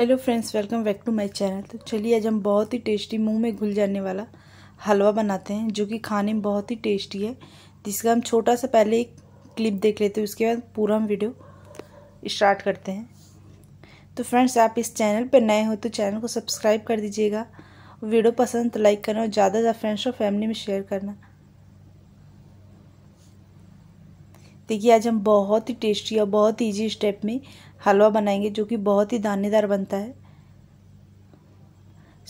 hello friends welcome back to my channel तो चलिए आज हम बहुत ही टेस्टी मुंह में घुल जाने वाला हलवा बनाते हैं जो कि खाने में बहुत ही टेस्टी है जिसका हम छोटा सा पहले एक क्लिप देख लेते हैं उसके बाद पूरा हम वीडियो स्टार्ट करते हैं तो फ्रेंड्स आप इस चैनल पर नए हो तो चैनल को सब्सक्राइब कर दीजिएगा वीडियो पसंद तो लाइक करना और ज़्यादा से ज़्यादा फ्रेंड्स और फैमिली में शेयर करना देखिए आज हम बहुत ही टेस्टी और बहुत ईजी स्टेप में हलवा बनाएंगे जो कि बहुत ही दानेदार बनता है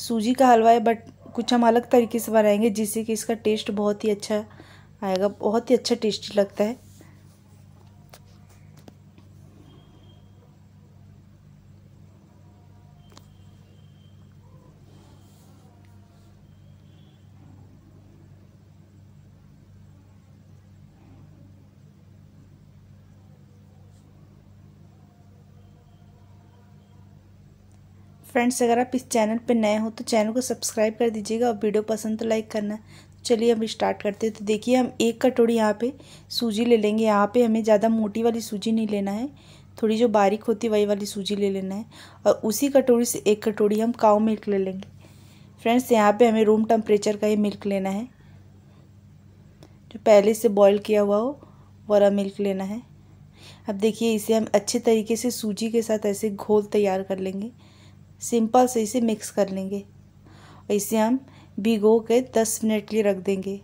सूजी का हलवा है बट कुछ हम अलग तरीके से बनाएंगे जिससे कि इसका टेस्ट बहुत ही अच्छा आएगा बहुत ही अच्छा टेस्टी लगता है फ्रेंड्स अगर आप इस चैनल पर नए हो तो चैनल को सब्सक्राइब कर दीजिएगा और वीडियो पसंद तो लाइक करना चलिए हम स्टार्ट करते हैं तो देखिए हम एक कटोरी यहाँ पे सूजी ले लेंगे यहाँ पे हमें ज़्यादा मोटी वाली सूजी नहीं लेना है थोड़ी जो बारीक होती वही वाली सूजी ले लेना है और उसी कटोरी से एक कटोरी हम काव मिल्क ले लेंगे फ्रेंड्स यहाँ पे हमें रूम टेम्परेचर का ही मिल्क लेना है जो पहले से बॉयल किया हुआ हो वाला मिल्क लेना है अब देखिए इसे हम अच्छे तरीके से सूजी के साथ ऐसे घोल तैयार कर लेंगे सिंपल से इसे मिक्स कर लेंगे और इसे हम भिगो के दस मिनट के लिए रख देंगे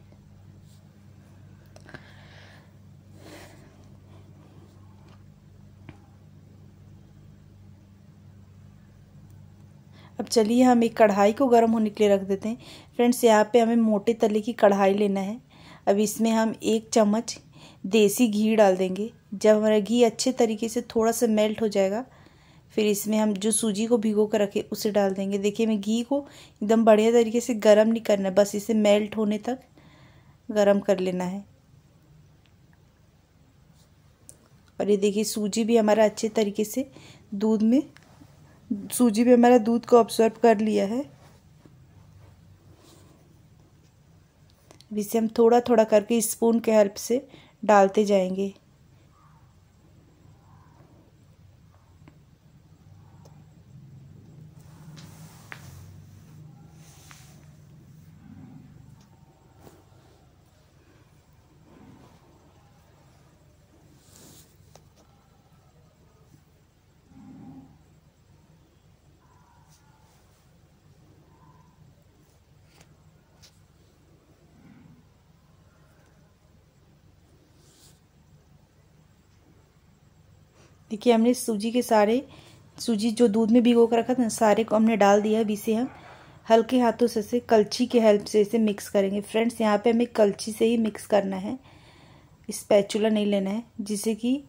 अब चलिए हम एक कढ़ाई को गर्म होने के लिए रख देते हैं फ्रेंड्स यहाँ पे हमें मोटे तले की कढ़ाई लेना है अब इसमें हम एक चम्मच देसी घी डाल देंगे जब हमारा घी अच्छे तरीके से थोड़ा सा मेल्ट हो जाएगा फिर इसमें हम जो सूजी को भिगो कर रखे उसे डाल देंगे देखिए मैं घी को एकदम बढ़िया तरीके से गर्म नहीं करना है बस इसे मेल्ट होने तक गर्म कर लेना है और ये देखिए सूजी भी हमारा अच्छे तरीके से दूध में सूजी भी हमारा दूध को ऑब्जर्व कर लिया है इसे हम थोड़ा थोड़ा करके स्पून के हेल्प से डालते जाएंगे देखिए हमने सूजी के सारे सूजी जो दूध में भिगो कर रखा था सारे को हमने डाल दिया अभी से हम हल्के हाथों से इसे कलछी के हेल्प से इसे मिक्स करेंगे फ्रेंड्स यहाँ पे हमें कलछी से ही मिक्स करना है स्पैचुला नहीं लेना है जिससे कि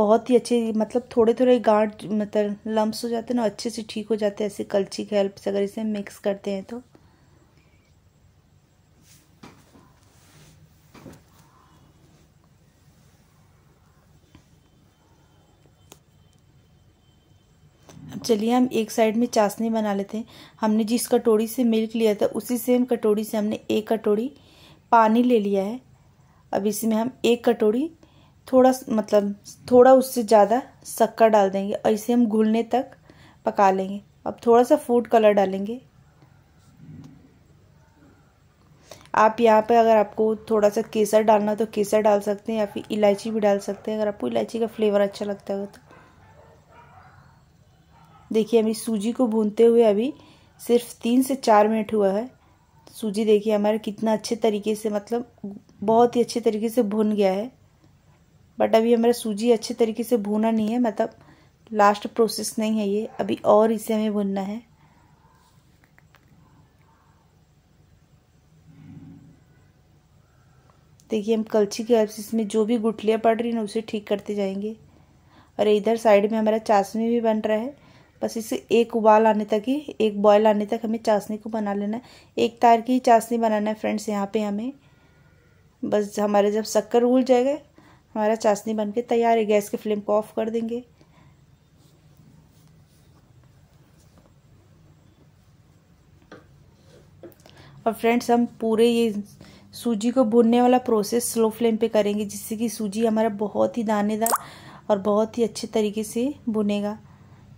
बहुत ही अच्छे मतलब थोड़े थोड़े गांठ मतलब लम्ब्स हो जाते हैं ना अच्छे से ठीक हो जाते हैं ऐसे कल्छी के हेल्प से अगर इसे मिक्स करते हैं तो चलिए हम एक साइड में चाशनी बना लेते हैं हमने जिस कटोरी से मिल्क लिया था उसी सेम कटोरी से हमने एक कटोरी पानी ले लिया है अब इसमें हम एक कटोरी थोड़ा मतलब थोड़ा उससे ज़्यादा शक्कर डाल देंगे और इसे हम घुलने तक पका लेंगे अब थोड़ा सा फूड कलर डालेंगे आप यहाँ पे अगर आपको थोड़ा सा केसर डालना तो केसर डाल सकते हैं या फिर इलायची भी डाल सकते हैं अगर आपको इलायची का फ्लेवर अच्छा लगता है तो देखिए हमें सूजी को भूनते हुए अभी सिर्फ तीन से चार मिनट हुआ है सूजी देखिए हमारा कितना अच्छे तरीके से मतलब बहुत ही अच्छे तरीके से भुन गया है बट अभी हमारा सूजी अच्छे तरीके से भुना नहीं है मतलब लास्ट प्रोसेस नहीं है ये अभी और इसे हमें भुनना है देखिए हम कलछी की हेल्प से इसमें जो भी गुठलियाँ पड़ रही हैं उसे ठीक करते जाएंगे और इधर साइड में हमारा चाशनी भी बन रहा है बस इसे एक उबाल आने तक ही एक बॉयल आने तक हमें चाशनी को बना लेना है एक तार की चाशनी बनाना है फ्रेंड्स यहाँ पे हमें बस हमारे जब शक्कर उल जाएगा हमारा चाशनी बन के तैयार है गैस के फ्लेम को ऑफ कर देंगे और फ्रेंड्स हम पूरे ये सूजी को भुनने वाला प्रोसेस स्लो फ्लेम पे करेंगे जिससे कि सूजी हमारा बहुत ही दानेदार और बहुत ही अच्छे तरीके से भुनेगा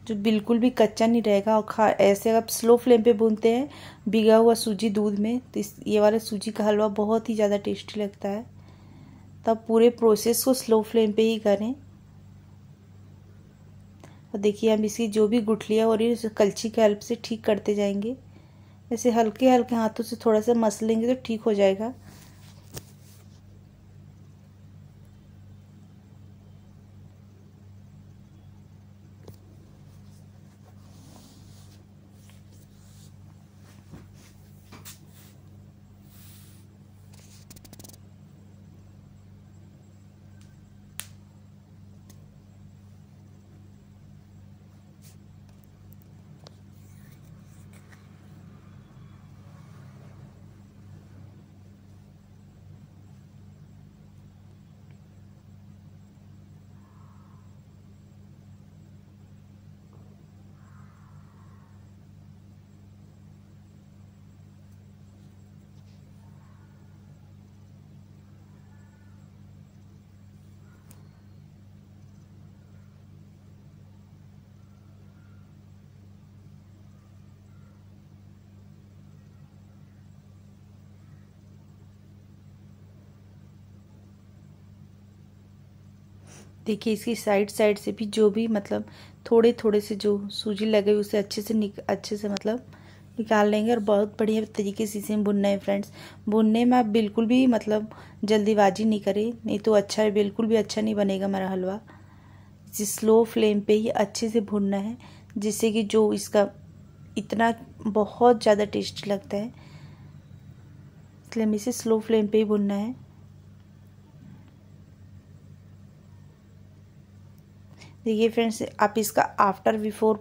जो बिल्कुल भी कच्चा नहीं रहेगा और खा ऐसे आप स्लो फ्लेम पे भूनते हैं भिगा हुआ सूजी दूध में तो इस ये वाला सूजी का हलवा बहुत ही ज़्यादा टेस्टी लगता है तब पूरे प्रोसेस को स्लो फ्लेम पे ही करें और देखिए हम इसकी जो भी गुठलियाँ हो रही है कलछी की हेल्प से ठीक करते जाएंगे ऐसे हल्के हल्के हाथों से थोड़ा सा मस लेंगे तो ठीक हो जाएगा देखिए इसकी साइड साइड से भी जो भी मतलब थोड़े थोड़े से जो सूजी लगे हुई उसे अच्छे से निक अच्छे से मतलब निकाल लेंगे और बहुत बढ़िया तरीके से इसे बुनना है फ्रेंड्स बुनने में आप बिल्कुल भी मतलब जल्दीबाजी नहीं करें नहीं तो अच्छा है बिल्कुल भी अच्छा नहीं बनेगा हमारा हलवा इसे स्लो फ्लेम पे ही अच्छे से भुनना है जिससे कि जो इसका इतना बहुत ज़्यादा टेस्टी लगता है इसलिए हमें इसे स्लो फ्लेम पर ही भुनना है देखिए फ्रेंड्स आप इसका आफ्टर बिफोर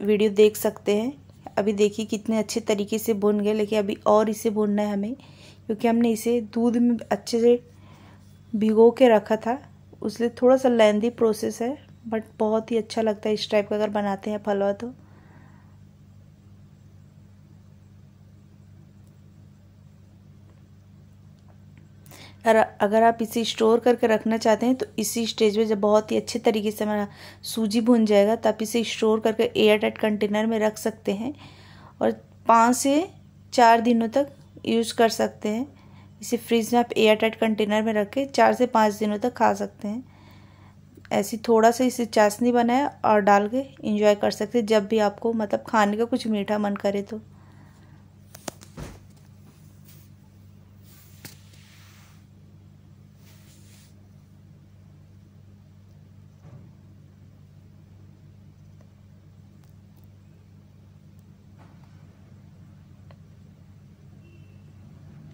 वीडियो देख सकते हैं अभी देखिए कितने अच्छे तरीके से भुन गए लेकिन अभी और इसे भुनना है हमें क्योंकि हमने इसे दूध में अच्छे से भिगो के रखा था उसलिए थोड़ा सा लेंदी प्रोसेस है बट बहुत ही अच्छा लगता है इस टाइप का अगर बनाते हैं फलवा तो अगर आप इसे स्टोर करके रखना चाहते हैं तो इसी स्टेज में जब बहुत ही अच्छे तरीके से हमारा सूजी भुन जाएगा तो आप इसे स्टोर करके एयर टाइट कंटेनर में रख सकते हैं और पाँच से चार दिनों तक यूज कर सकते हैं इसे फ्रिज में आप एयर टाइट कंटेनर में रख के चार से पाँच दिनों तक खा सकते हैं ऐसी थोड़ा सा इसे चाशनी बनाए और डाल के इंजॉय कर सकते हैं जब भी आपको मतलब खाने का कुछ मीठा मन करे तो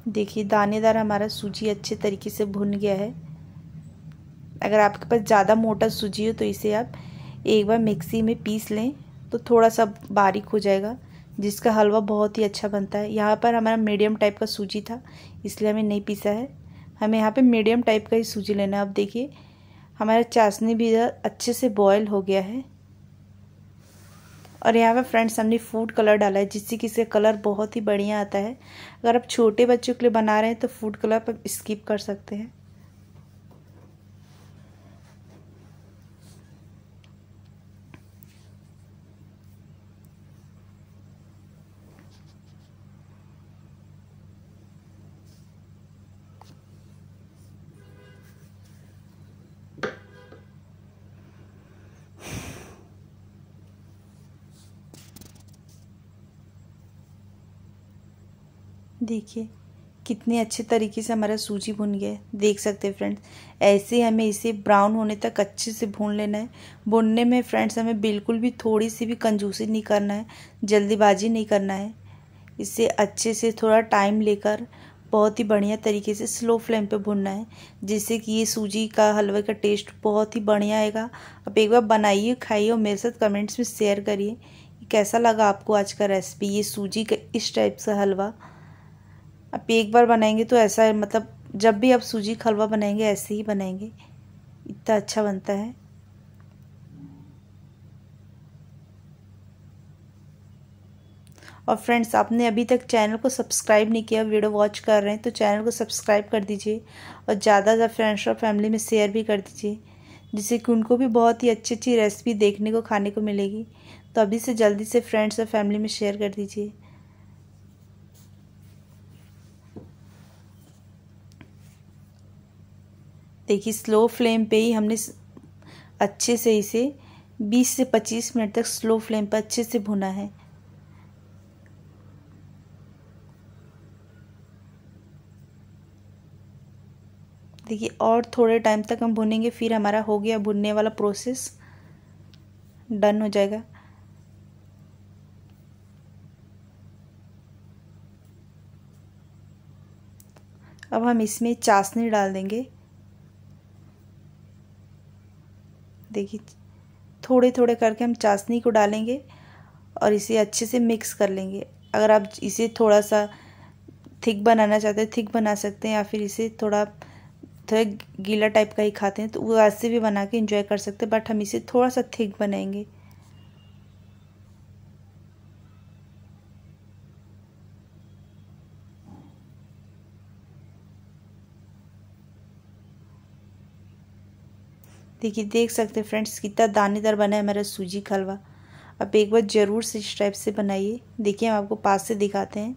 देखिए दानेदार हमारा सूजी अच्छे तरीके से भुन गया है अगर आपके पास ज़्यादा मोटा सूजी हो तो इसे आप एक बार मिक्सी में पीस लें तो थोड़ा सा बारीक हो जाएगा जिसका हलवा बहुत ही अच्छा बनता है यहाँ पर हमारा मीडियम टाइप का सूजी था इसलिए हमें नहीं पीसा है हमें यहाँ पे मीडियम टाइप का ही सूजी लेना है अब देखिए हमारा चाशनी भी अच्छे से बॉयल हो गया है और यहाँ पे फ्रेंड्स हमने फूड कलर डाला है जिससे कि इसका कलर बहुत ही बढ़िया आता है अगर आप छोटे बच्चों के लिए बना रहे हैं तो फूड कलर आप स्किप कर सकते हैं देखिए कितने अच्छे तरीके से हमारा सूजी भुन गया है देख सकते हैं फ्रेंड्स ऐसे हमें इसे ब्राउन होने तक अच्छे से भून लेना है भुनने में फ्रेंड्स हमें बिल्कुल भी थोड़ी सी भी कंजूसी नहीं करना है जल्दीबाजी नहीं करना है इसे अच्छे से थोड़ा टाइम लेकर बहुत ही बढ़िया तरीके से स्लो फ्लेम पे भुनना है जिससे कि ये सूजी का हलवे का टेस्ट बहुत ही बढ़िया आएगा आप एक बार बनाइए खाइए और मेरे साथ कमेंट्स में शेयर करिए कैसा लगा आपको आज का रेसिपी ये सूजी का इस टाइप का हलवा आप एक बार बनाएंगे तो ऐसा है मतलब जब भी आप सूजी हलवा बनाएंगे ऐसे ही बनाएंगे इतना अच्छा बनता है और फ्रेंड्स आपने अभी तक चैनल को सब्सक्राइब नहीं किया वीडियो वॉच कर रहे हैं तो चैनल को सब्सक्राइब कर दीजिए और ज़्यादा ज़्यादा फ्रेंड्स और फैमिली में शेयर भी कर दीजिए जिससे कि उनको भी बहुत ही अच्छी अच्छी रेसिपी देखने को खाने को मिलेगी तो अभी से जल्दी से फ्रेंड्स और फैमिली में शेयर कर दीजिए देखिए स्लो फ्लेम पे ही हमने अच्छे से इसे 20 से 25 मिनट तक स्लो फ्लेम पर अच्छे से भुना है देखिए और थोड़े टाइम तक हम भुनेंगे फिर हमारा हो गया भुनने वाला प्रोसेस डन हो जाएगा अब हम इसमें चाशनी डाल देंगे देखिए थोड़े थोड़े करके हम चाशनी को डालेंगे और इसे अच्छे से मिक्स कर लेंगे अगर आप इसे थोड़ा सा थिक बनाना चाहते हैं थिक बना सकते हैं या फिर इसे थोड़ा थोड़ा गीला टाइप का ही खाते हैं तो वो ऐसे भी बना के इंजॉय कर सकते हैं बट हम इसे थोड़ा सा थिक बनाएंगे देखिए देख सकते हैं फ्रेंड्स कितना दानेदार बना है हमारा सूजी का हलवा आप एक बार ज़रूर से इस टाइप से बनाइए देखिए हम आपको पास से दिखाते हैं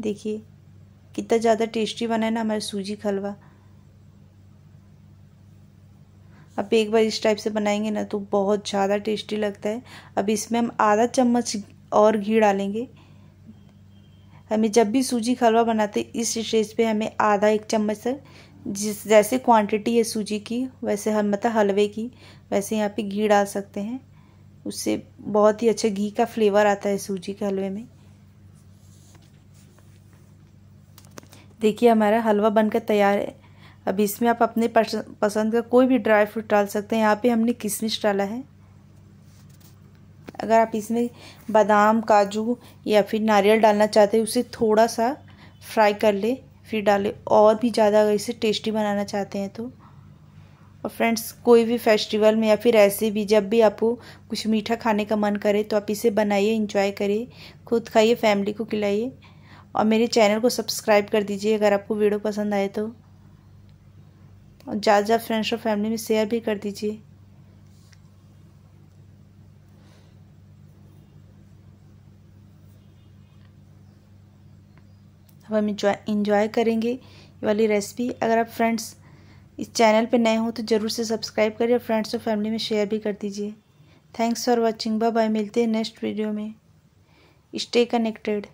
देखिए कितना ज़्यादा टेस्टी बना है ना हमारा सूजी का हलवा आप एक बार इस टाइप से बनाएंगे ना तो बहुत ज़्यादा टेस्टी लगता है अब इसमें हम आधा चम्मच और घी डालेंगे हमें जब भी सूजी का हलवा बनाते इस स्टेज पे हमें आधा एक चम्मच तक जिस जैसे क्वांटिटी है सूजी की वैसे हम मतलब हलवे की वैसे यहाँ पे घी डाल सकते हैं उससे बहुत ही अच्छा घी का फ्लेवर आता है सूजी के हलवे में देखिए हमारा हलवा बनकर तैयार है अब इसमें आप अपने पसंद का कोई भी ड्राई फ्रूट डाल सकते हैं यहाँ पे हमने किशमिश डाला है अगर आप इसमें बादाम काजू या फिर नारियल डालना चाहते हैं उसे थोड़ा सा फ्राई कर ले फिर डालें और भी ज़्यादा अगर इसे टेस्टी बनाना चाहते हैं तो और फ्रेंड्स कोई भी फेस्टिवल में या फिर ऐसे भी जब भी आपको कुछ मीठा खाने का मन करे तो आप इसे बनाइए इंजॉय करिए खुद खाइए फैमिली को खिलाइए और मेरे चैनल को सब्सक्राइब कर दीजिए अगर आपको वीडियो पसंद आए तो और ज़्यादा ज़्यादा फ्रेंड्स और फैमिली में शेयर भी कर दीजिए अब हम इंजॉय करेंगे ये वाली रेसिपी अगर आप फ्रेंड्स इस चैनल पर नए हों तो ज़रूर से सब्सक्राइब करिए और फ्रेंड्स और फैमिली में शेयर भी कर दीजिए थैंक्स फॉर वॉचिंग बाय मिलते हैं नेक्स्ट वीडियो में स्टे कनेक्टेड